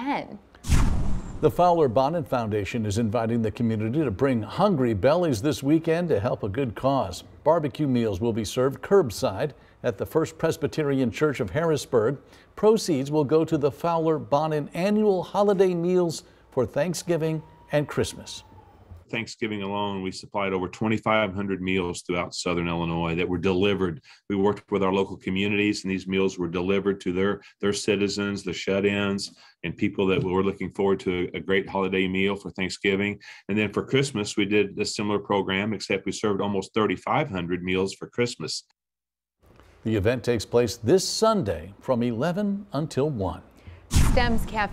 10. The Fowler Bonnet Foundation is inviting the community to bring hungry bellies this weekend to help a good cause. Barbecue meals will be served curbside at the First Presbyterian Church of Harrisburg. Proceeds will go to the Fowler Bonnet Annual Holiday Meals for Thanksgiving and Christmas. Thanksgiving alone, we supplied over 2,500 meals throughout Southern Illinois that were delivered. We worked with our local communities, and these meals were delivered to their, their citizens, the shut ins, and people that were looking forward to a great holiday meal for Thanksgiving. And then for Christmas, we did a similar program, except we served almost 3,500 meals for Christmas. The event takes place this Sunday from 11 until 1. STEMS Cafe.